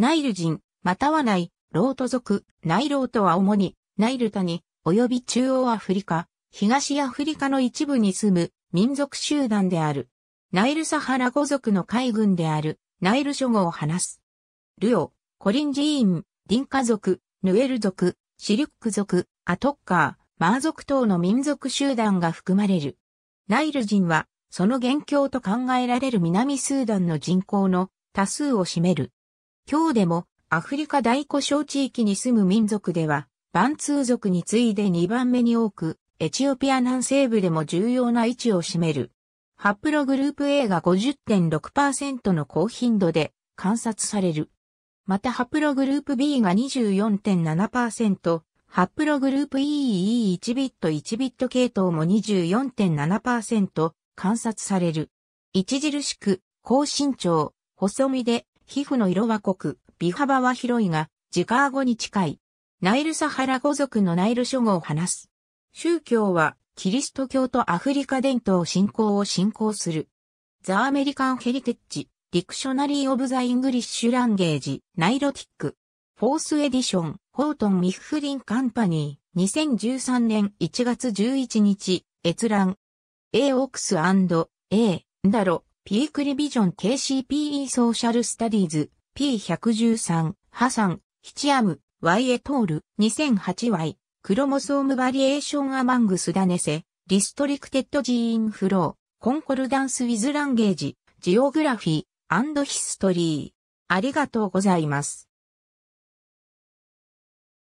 ナイル人、またはい、ロート族、ナイロートは主に、ナイル谷、及び中央アフリカ、東アフリカの一部に住む民族集団である。ナイルサハラ語族の海軍である、ナイル諸語を話す。ルオ、コリンジーン、ディンカ族、ヌエル族、シリュック族、アトッカー、マー族等の民族集団が含まれる。ナイル人は、その元凶と考えられる南スーダンの人口の多数を占める。今日でもアフリカ大古小地域に住む民族では、バンツー族に次いで2番目に多く、エチオピア南西部でも重要な位置を占める。ハプログループ A が50.6%の高頻度で観察される。またハプログループ B が24.7%、ハプログループ EE1 ビット1ビット系統も24.7%観察される。著しく、高身長、細身で、皮膚の色は濃く、美幅は広いが、ジカーゴに近い。ナイルサハラ語族のナイル諸語を話す。宗教は、キリスト教とアフリカ伝統信仰を信仰する。ザ・アメリカン・ヘリテッジ、ディクショナリー・オブ・ザ・イングリッシュ・ランゲージ、ナイロティック。フォースエディション、ホートン・ミッフリン・カンパニー、2013年1月11日、閲覧。A オックス &A、ダロ、ピークリビジョン KCPE ソーシャルスタディーズ P113 ハサンヒチアム Y エトール 2008Y クロモソームバリエーションアマングスダネセリストリクテッドジーンフローコンコルダンスウィズランゲージジオグラフィーヒストリーありがとうございます。